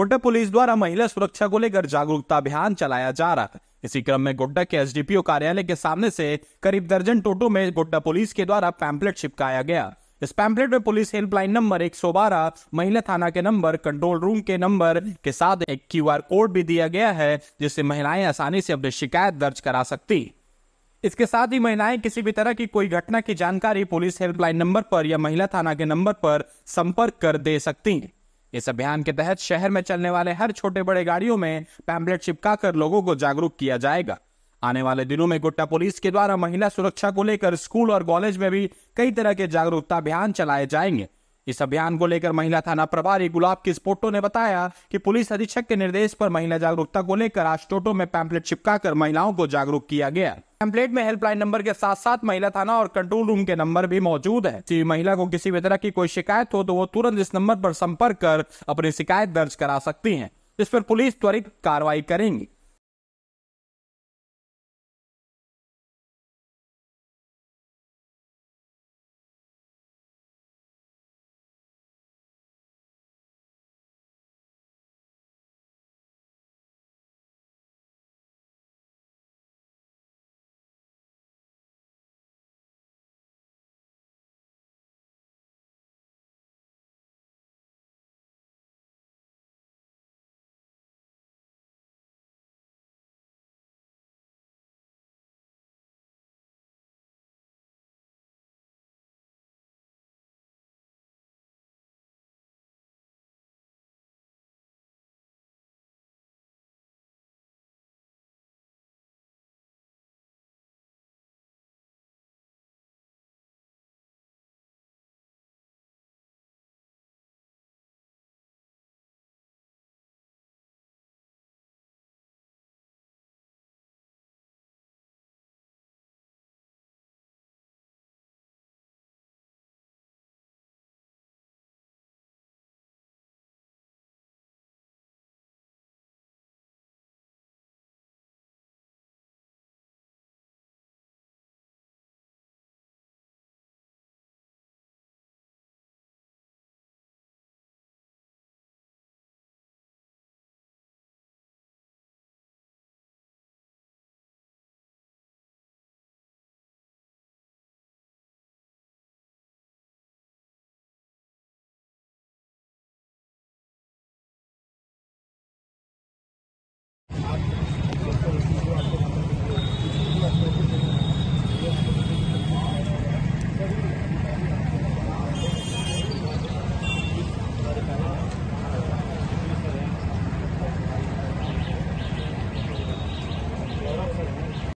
Godda police द्वारा महिला सुरक्षा को लेकर जागरूकता अभियान चलाया जा रहा है इसी क्रम में गोड्डा के एसडीपीओ कार्यालय के सामने से करीब दर्जन टोटो में गोड्डा पुलिस के द्वारा पैम्पलेट चिपकाया गया इस पैम्पलेट में पुलिस हेल्पलाइन नंबर एक महिला थाना के नंबर कंट्रोल रूम के नंबर के साथ एक क्यूआर कोड भी दिया गया है जिससे महिलाएं आसानी से अपनी शिकायत दर्ज करा सकती इसके साथ ही महिलाएं किसी भी तरह की कोई घटना की जानकारी पुलिस हेल्पलाइन नंबर पर या महिला थाना के नंबर पर संपर्क कर दे सकती हैं इस अभियान के तहत शहर में चलने वाले हर छोटे बड़े गाड़ियों में पैम्पलेट चिपका कर लोगों को जागरूक किया जाएगा आने वाले दिनों में गोड्डा पुलिस के द्वारा महिला सुरक्षा को लेकर स्कूल और कॉलेज में भी कई तरह के जागरूकता अभियान चलाए जाएंगे इस अभियान को लेकर महिला थाना प्रभारी गुलाब पोटो ने बताया कि पुलिस अधीक्षक के निर्देश पर महिला जागरूकता को लेकर आज टोटो में पैम्पलेट चिपकाकर महिलाओं को जागरूक किया गया पैम्पलेट में हेल्पलाइन नंबर के साथ साथ महिला थाना और कंट्रोल रूम के नंबर भी मौजूद है यदि महिला को किसी भी तरह की कोई शिकायत हो तो वो तुरंत इस नंबर पर संपर्क कर अपनी शिकायत दर्ज करा सकती है इस पर पुलिस त्वरित कार्रवाई करेंगी